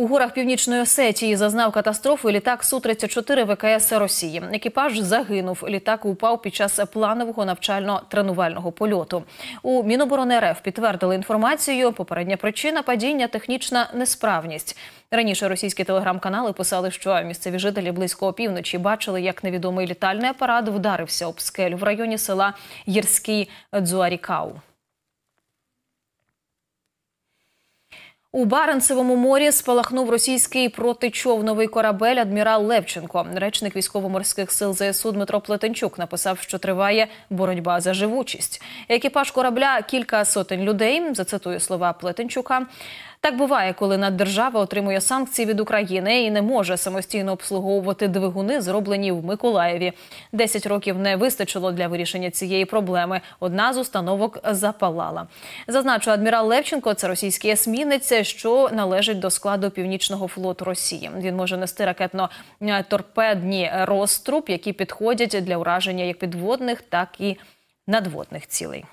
У горах північної Осетії зазнав катастрофу літак су 34 ВКС Росії. Екіпаж загинув. Літак упав під час планового навчально-тренувального польоту. У Міноборони РФ підтвердили інформацію. Попередня причина падіння технічна несправність. Раніше російські телеграм-канали писали, що місцеві жителі близько опівночі бачили, як невідомий літальний апарат вдарився об скель в районі села Єрський Дзуарікау. У Баренцевому морі спалахнув російський протичовновий корабель адмірал Левченко. Речник військово-морських сил ЗСУ Дмитро Плетенчук написав, що триває боротьба за живучість. Екіпаж корабля кілька сотень людей. Зацитую слова Плетенчука. Так буває, коли наддержава отримує санкції від України і не може самостійно обслуговувати двигуни, зроблені в Миколаєві. Десять років не вистачило для вирішення цієї проблеми. Одна з установок запалала. Зазначу адмірал Левченко, це російський есмінець що належить до складу північного флоту Росії. Він може нести ракетно-торпедні е, розтруб, які підходять для ураження як підводних, так і надводних цілей.